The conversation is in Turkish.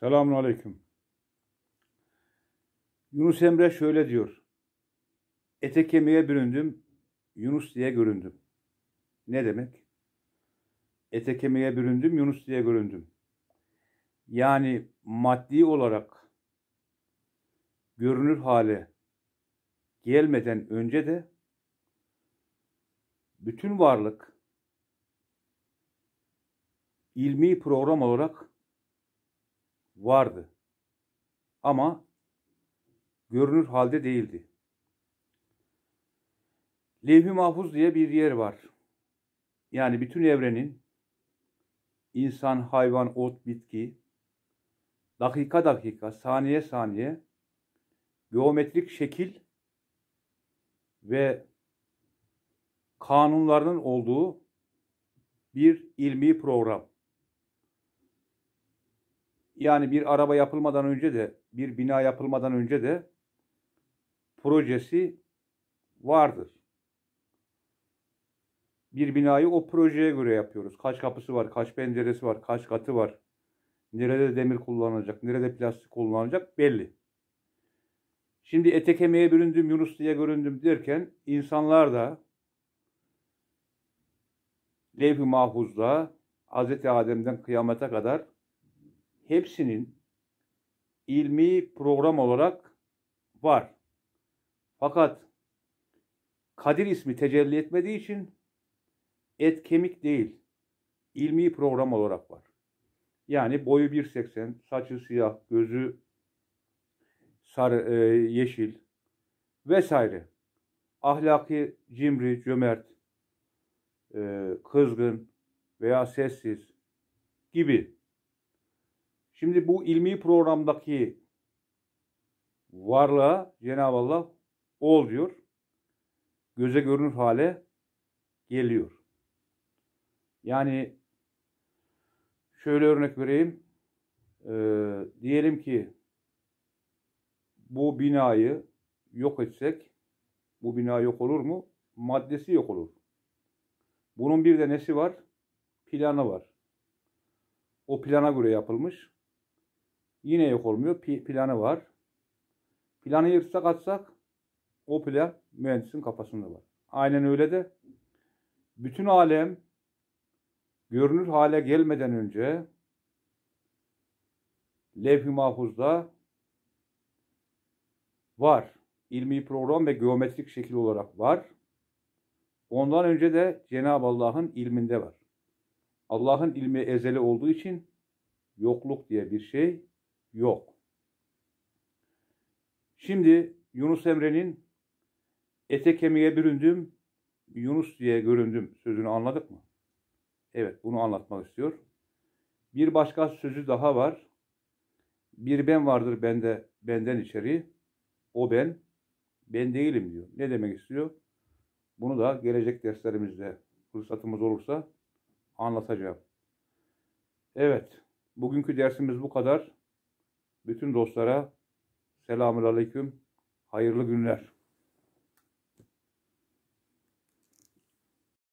Selamun Aleyküm. Yunus Emre şöyle diyor. Ete kemiğe büründüm, Yunus diye göründüm. Ne demek? Ete kemiğe büründüm, Yunus diye göründüm. Yani maddi olarak görünür hale gelmeden önce de bütün varlık ilmi program olarak vardı. Ama görünür halde değildi. Levh-i Mahfuz diye bir yer var. Yani bütün evrenin insan, hayvan, ot, bitki dakika dakika, saniye saniye geometrik şekil ve kanunlarının olduğu bir ilmi program. Yani bir araba yapılmadan önce de, bir bina yapılmadan önce de projesi vardır. Bir binayı o projeye göre yapıyoruz. Kaç kapısı var, kaç penceresi var, kaç katı var. Nerede demir kullanılacak, nerede plastik kullanılacak belli. Şimdi ete kemiğe büründüm, Yunus diye göründüm derken insanlar da levh-i mahfuzda Hz. Adem'den kıyamete kadar hepsinin ilmi program olarak var. Fakat Kadir ismi tecelli etmediği için et kemik değil, İlmi program olarak var. Yani boyu 1.80, saçı siyah, gözü sarı, e, yeşil vesaire. Ahlaki cimri, cömert, e, kızgın veya sessiz gibi Şimdi bu ilmi programdaki varlığa Cenab-ı Allah ol diyor. Göze görünür hale geliyor. Yani şöyle örnek vereyim. Ee, diyelim ki bu binayı yok etsek bu bina yok olur mu? Maddesi yok olur. Bunun bir de nesi var? Planı var. O plana göre yapılmış. Yine yok olmuyor. P planı var. Planı yırtsak atsak o plan mühendisin kafasında var. Aynen öyle de bütün alem görünür hale gelmeden önce levh-i mahfuzda var. İlmi program ve geometrik şekil olarak var. Ondan önce de Cenab-ı Allah'ın ilminde var. Allah'ın ilmi ezeli olduğu için yokluk diye bir şey yok. Şimdi Yunus Emre'nin ete kemiğe büründüm, Yunus diye göründüm sözünü anladık mı? Evet bunu anlatmak istiyor. Bir başka sözü daha var. Bir ben vardır bende, benden içeri. O ben, ben değilim diyor. Ne demek istiyor? Bunu da gelecek derslerimizde fırsatımız olursa anlatacağım. Evet, bugünkü dersimiz bu kadar. Bütün dostlara selamun aleyküm, hayırlı günler.